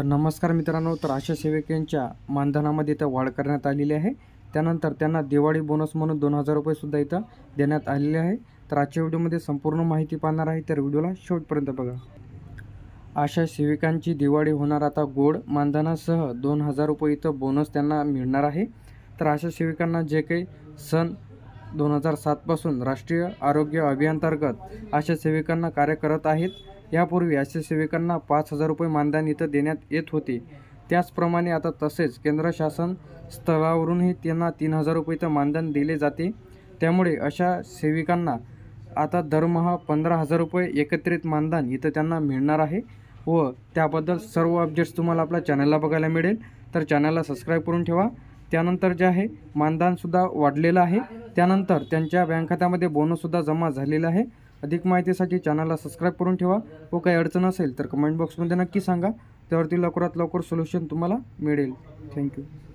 तर नमस्कार मित्रांनो तर आशा सेविकांच्या मानधनामध्ये इथं वाढ करण्यात आलेली आहे त्यानंतर त्यांना दिवाळी बोनस म्हणून दोन हजार रुपयेसुद्धा इथं देण्यात आलेले आहे तर आजच्या व्हिडिओमध्ये संपूर्ण माहिती पाहणार आहे तर व्हिडिओला शेवटपर्यंत बघा आशा सेविकांची दिवाळी होणार आता गोड मानधनासह दोन हजार रुपये इथं बोनस त्यांना मिळणार आहे तर आशा सेविकांना जे काही सन दोन हजार सातपासून राष्ट्रीय आरोग्य अभियानांतर्गत आशा सेविकांना कार्य करत आहेत यापूर्वी असे सेविकांना पाच हजार रुपये मानधन इथं देण्यात येत होते त्याचप्रमाणे आता तसेच केंद्र शासन स्थळावरूनही त्यांना तीन हजार रुपये इथं मानधन दिले जाते त्यामुळे अशा सेविकांना आता दरमहा पंधरा हजार रुपये एकत्रित मानधन इथं त्यांना मिळणार आहे व त्याबद्दल सर्व अपडेट्स तुम्हाला आपल्या चॅनलला बघायला मिळेल तर चॅनलला सबस्क्राईब करून ठेवा त्यानंतर जे आहे मानधनसुद्धा वाढलेलं आहे त्यानंतर त्यांच्या बँक खात्यामध्ये बोनससुद्धा जमा झालेला आहे अधिक माहितीसाठी चॅनलला सबस्क्राईब करून ठेवा व हो, काही अडचण असेल तर कमेंट बॉक्समध्ये नक्की सांगा त्यावरती लवकरात लवकर सोल्युशन तुम्हाला मिळेल थँक्यू